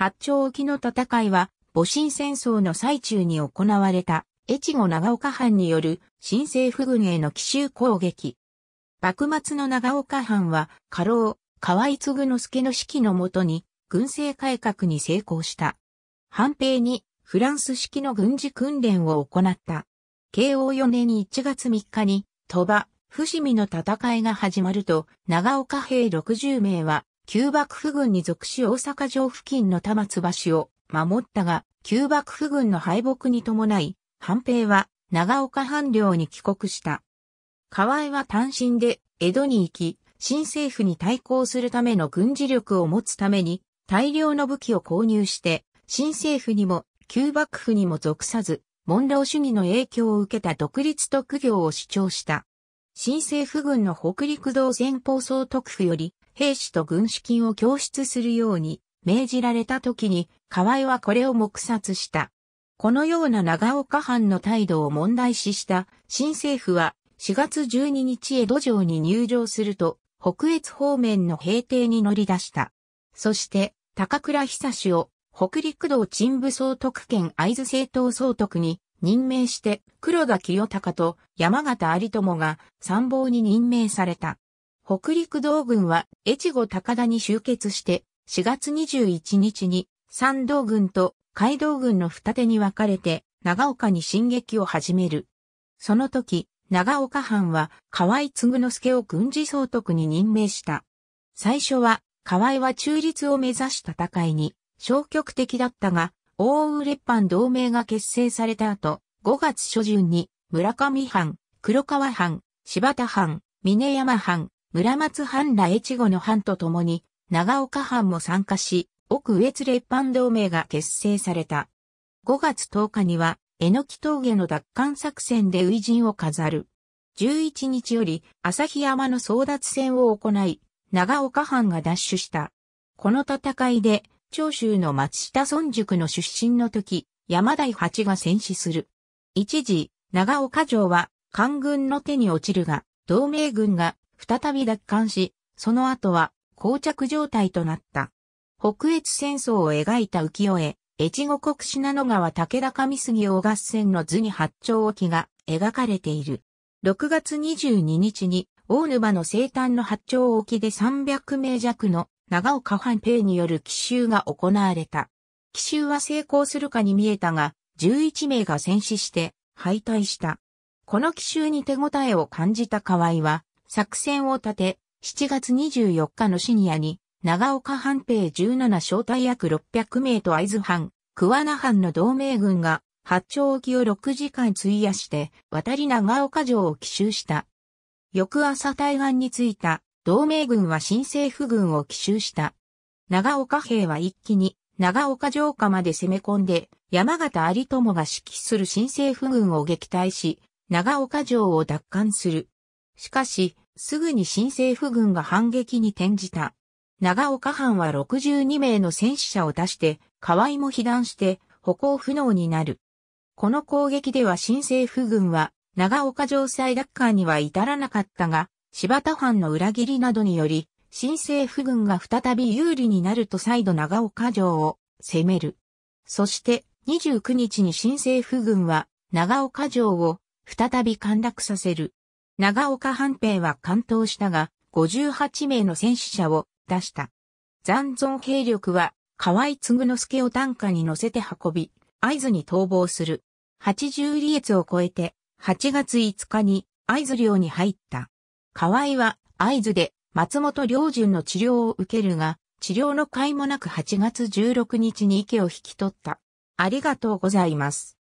八丁沖の戦いは、戊辰戦争の最中に行われた、越後長岡藩による新政府軍への奇襲攻撃。幕末の長岡藩は、家老、河井継之助の指揮のもとに、軍政改革に成功した。藩兵に、フランス式の軍事訓練を行った。慶応4年1月3日に、鳥羽、伏見の戦いが始まると、長岡兵60名は、旧幕府軍に属し大阪城付近の玉津橋を守ったが、旧幕府軍の敗北に伴い、半平は長岡藩領に帰国した。河合は単身で江戸に行き、新政府に対抗するための軍事力を持つために大量の武器を購入して、新政府にも旧幕府にも属さず、モンロー主義の影響を受けた独立特業を主張した。新政府軍の北陸道前方総督府より兵士と軍資金を供出するように命じられた時に河合はこれを黙殺した。このような長岡藩の態度を問題視した新政府は4月12日江戸城に入城すると北越方面の平定に乗り出した。そして高倉久氏を北陸道鎮部総督兼会津政党総督に任命して黒田清隆と山形有友が参謀に任命された。北陸道軍は越後高田に集結して4月21日に山道軍と海道軍の二手に分かれて長岡に進撃を始める。その時、長岡藩は河合継之助を軍事総督に任命した。最初は河合は中立を目指した戦いに消極的だったが、大浦列藩同盟が結成された後、5月初旬に村上藩、黒川藩、柴田藩、峰山藩、村松藩ら越後の藩と共に、長岡藩も参加し、奥越列藩同盟が結成された。5月10日には、江ノ木峠の奪還作戦で偉人を飾る。11日より、日山の争奪戦を行い、長岡藩が奪取した。この戦いで、長州の松下村塾の出身の時、山台八が戦死する。一時、長岡城は、官軍の手に落ちるが、同盟軍が再び奪還し、その後は膠着状態となった。北越戦争を描いた浮世絵、越後国信濃川武田上杉大合戦の図に八丁沖が描かれている。6月22日に大沼の生誕の八丁沖で300名弱の長岡藩兵による奇襲が行われた。奇襲は成功するかに見えたが、11名が戦死して敗退した。この奇襲に手応えを感じた河合は、作戦を立て、7月24日の深夜に、長岡藩兵17小隊約600名と会津藩、桑名藩の同盟軍が、八丁沖を6時間費やして、渡り長岡城を奇襲した。翌朝対岸に着いた、同盟軍は新政府軍を奇襲した。長岡兵は一気に、長岡城下まで攻め込んで、山形有友が指揮する新政府軍を撃退し、長岡城を奪還する。しかし、すぐに新政府軍が反撃に転じた。長岡藩は62名の戦死者を出して、河合も被弾して、歩行不能になる。この攻撃では新政府軍は、長岡城塞奪還には至らなかったが、柴田藩の裏切りなどにより、新政府軍が再び有利になると再度長岡城を攻める。そして29日に新政府軍は長岡城を再び陥落させる。長岡藩兵は関東したが、58名の戦死者を出した。残存兵力は、河合嗣之助を担架に乗せて運び、合図に逃亡する。80里越を超えて、8月5日に合図領に入った。河合は合図で松本良順の治療を受けるが、治療の甲斐もなく8月16日に池を引き取った。ありがとうございます。